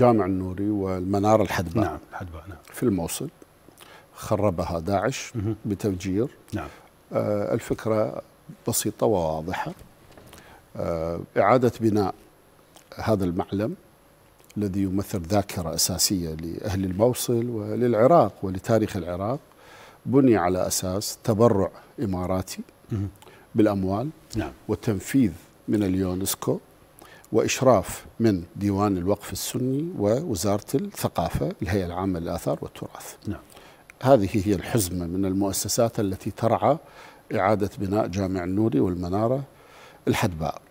جامع النوري والمنارة الحدباء نعم الحدباء نعم في الموصل خربها داعش مه. بتفجير نعم آه الفكرة بسيطة وواضحة آه إعادة بناء هذا المعلم الذي يمثل ذاكرة أساسية لأهل الموصل وللعراق ولتاريخ العراق بني على أساس تبرع إماراتي مه. بالأموال نعم. والتنفيذ من اليونسكو وإشراف من ديوان الوقف السني ووزارة الثقافة الهيئة العامة للآثار والتراث نعم. هذه هي الحزمة من المؤسسات التي ترعى إعادة بناء جامع النوري والمنارة الحدباء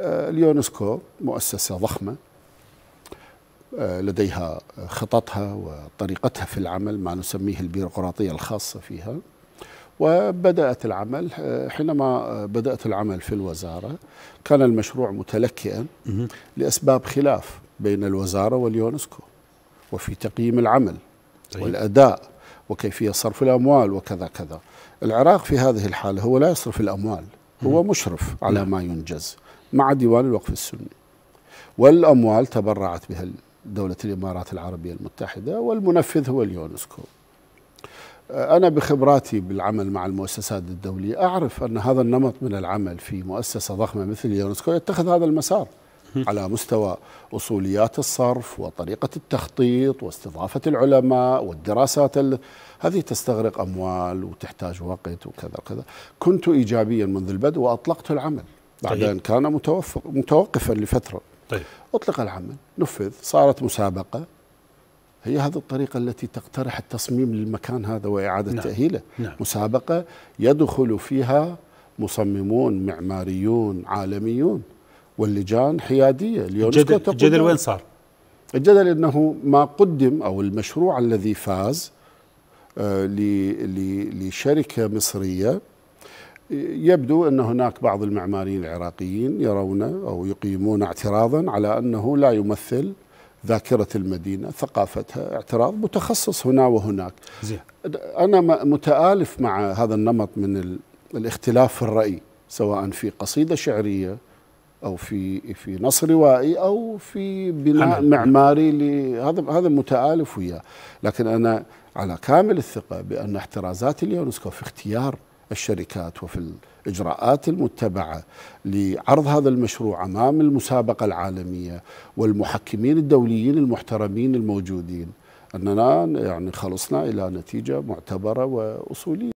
آه، اليونسكو مؤسسة ضخمة آه، لديها خططها وطريقتها في العمل ما نسميه البيروقراطية الخاصة فيها وبدأت العمل آه، حينما بدأت العمل في الوزارة كان المشروع متلكئا لأسباب خلاف بين الوزارة واليونسكو وفي تقييم العمل والأداء وكيفية صرف الأموال وكذا كذا العراق في هذه الحالة هو لا يصرف الأموال هو مشرف على نعم. ما ينجز مع ديوان الوقف السني والأموال تبرعت بها دولة الإمارات العربية المتحدة والمنفذ هو اليونسكو آه، أنا بخبراتي بالعمل مع المؤسسات الدولية أعرف أن هذا النمط من العمل في مؤسسة ضخمة مثل اليونسكو يتخذ هذا المسار على مستوى أصوليات الصرف وطريقة التخطيط واستضافة العلماء والدراسات هذه تستغرق أموال وتحتاج وقت وكذا وكذا كنت إيجابيا منذ البدء وأطلقت العمل طيب. بعد أن كان متوقفا لفترة طيب. أطلق العمل نفذ صارت مسابقة هي هذه الطريقة التي تقترح التصميم للمكان هذا وإعادة نعم. تأهيله نعم. مسابقة يدخل فيها مصممون معماريون عالميون واللجان حيادية الجدل, الجدل وين صار؟ الجدل أنه ما قدم أو المشروع الذي فاز آه، لشركة مصرية يبدو أن هناك بعض المعماريين العراقيين يرون أو يقيمون اعتراضا على أنه لا يمثل ذاكرة المدينة ثقافتها اعتراض متخصص هنا وهناك زي. أنا متآلف مع هذا النمط من الاختلاف في الرأي سواء في قصيدة شعرية أو في في نص روائي أو في بناء معماري هذا هذا متآلف وياه لكن أنا على كامل الثقة بأن احترازات اليونسكو في اختيار الشركات وفي الإجراءات المتبعة لعرض هذا المشروع أمام المسابقة العالمية والمحكمين الدوليين المحترمين الموجودين أننا يعني خلصنا إلى نتيجة معتبرة وأصولية